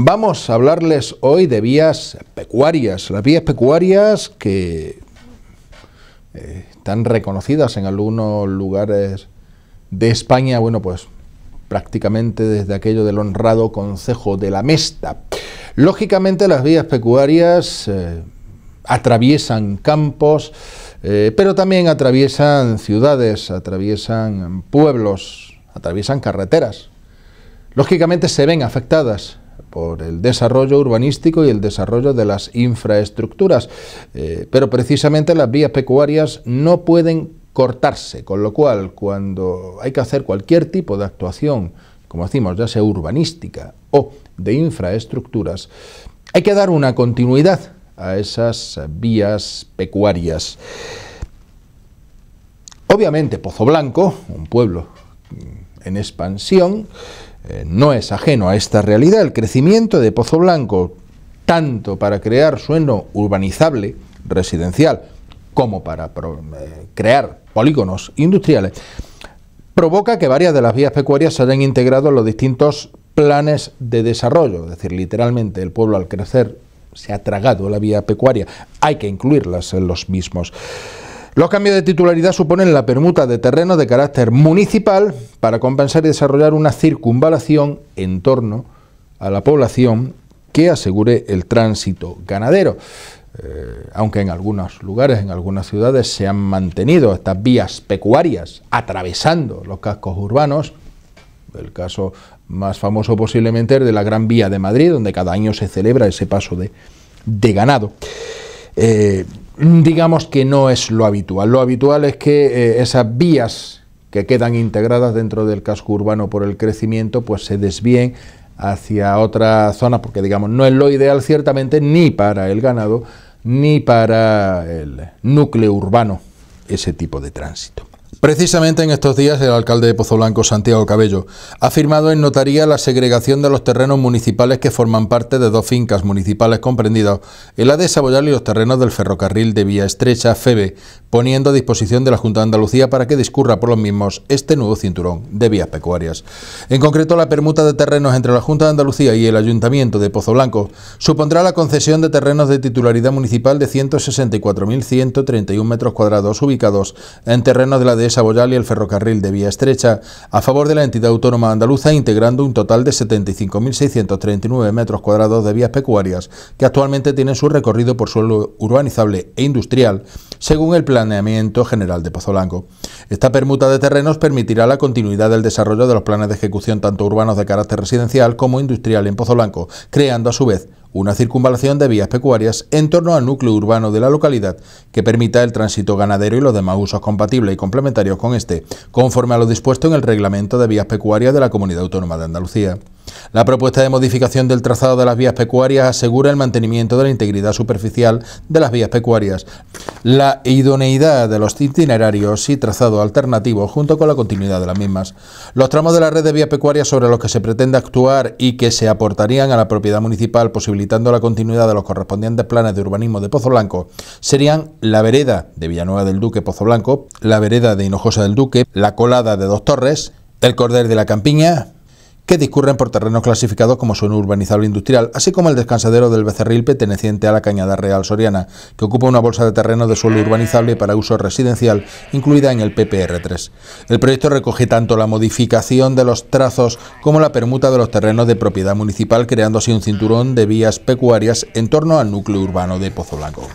Vamos a hablarles hoy de vías pecuarias, las vías pecuarias que eh, están reconocidas en algunos lugares de España, bueno, pues prácticamente desde aquello del honrado Concejo de la Mesta. Lógicamente las vías pecuarias eh, atraviesan campos, eh, pero también atraviesan ciudades, atraviesan pueblos, atraviesan carreteras. Lógicamente se ven afectadas por el desarrollo urbanístico y el desarrollo de las infraestructuras. Eh, pero precisamente las vías pecuarias no pueden cortarse, con lo cual cuando hay que hacer cualquier tipo de actuación, como decimos, ya sea urbanística o de infraestructuras, hay que dar una continuidad a esas vías pecuarias. Obviamente Pozo Blanco, un pueblo en expansión, eh, no es ajeno a esta realidad. El crecimiento de Pozo Blanco, tanto para crear suelo urbanizable, residencial, como para eh, crear polígonos industriales, provoca que varias de las vías pecuarias se hayan integrado en los distintos planes de desarrollo. Es decir, literalmente el pueblo al crecer se ha tragado la vía pecuaria. Hay que incluirlas en los mismos. Los cambios de titularidad suponen la permuta de terrenos de carácter municipal para compensar y desarrollar una circunvalación en torno a la población que asegure el tránsito ganadero. Eh, aunque en algunos lugares, en algunas ciudades, se han mantenido estas vías pecuarias atravesando los cascos urbanos. El caso más famoso posiblemente es de la Gran Vía de Madrid, donde cada año se celebra ese paso de, ganado. Eh, Mm, digamos que no es lo habitual. Lo habitual es que eh, esas vías que quedan integradas dentro del casco urbano por el crecimiento, pues se desvíen hacia otras zonas, porque digamos, no es lo ideal ciertamente ni para el ganado, ni para el núcleo urbano ese tipo de tránsito. Precisamente en estos días el alcalde de Pozo Blanco, Santiago Cabello, ha firmado en notaría la segregación de los terrenos municipales que forman parte de dos fincas municipales comprendidas el la de Saboyal y los terrenos del ferrocarril de vía estrecha FEBE, poniendo a disposición de la Junta de Andalucía para que discurra por los mismos este nuevo cinturón de vías pecuarias. En concreto, la permuta de terrenos entre la Junta de Andalucía y el Ayuntamiento de Pozoblanco Blanco supondrá la concesión de terrenos de titularidad municipal de 164.131 metros cuadrados ubicados en terrenos de la de Saboyal y el ferrocarril de vía estrecha, a favor de la entidad autónoma andaluza, integrando un total de 75.639 metros cuadrados de vías pecuarias, que actualmente tienen su recorrido por suelo urbanizable e industrial, según el Planeamiento General de Pozolanco. Esta permuta de terrenos permitirá la continuidad del desarrollo de los planes de ejecución tanto urbanos de carácter residencial como industrial en Pozolanco, creando a su vez una circunvalación de vías pecuarias en torno al núcleo urbano de la localidad que permita el tránsito ganadero y los demás usos compatibles y complementarios con este, conforme a lo dispuesto en el Reglamento de Vías Pecuarias de la Comunidad Autónoma de Andalucía. La propuesta de modificación del trazado de las vías pecuarias asegura el mantenimiento de la integridad superficial de las vías pecuarias, la idoneidad de los itinerarios y trazado alternativo junto con la continuidad de las mismas. Los tramos de la red de vías pecuarias sobre los que se pretende actuar y que se aportarían a la propiedad municipal posibilitando la continuidad de los correspondientes planes de urbanismo de Pozo Blanco serían la vereda de Villanueva del Duque Pozo Blanco, la vereda de Hinojosa del Duque, la colada de Dos Torres, el cordel de la Campiña, que discurren por terrenos clasificados como suelo urbanizable industrial, así como el descansadero del Becerril perteneciente a la Cañada Real Soriana, que ocupa una bolsa de terreno de suelo urbanizable para uso residencial, incluida en el PPR3. El proyecto recoge tanto la modificación de los trazos como la permuta de los terrenos de propiedad municipal, creando así un cinturón de vías pecuarias en torno al núcleo urbano de Pozo Blanco.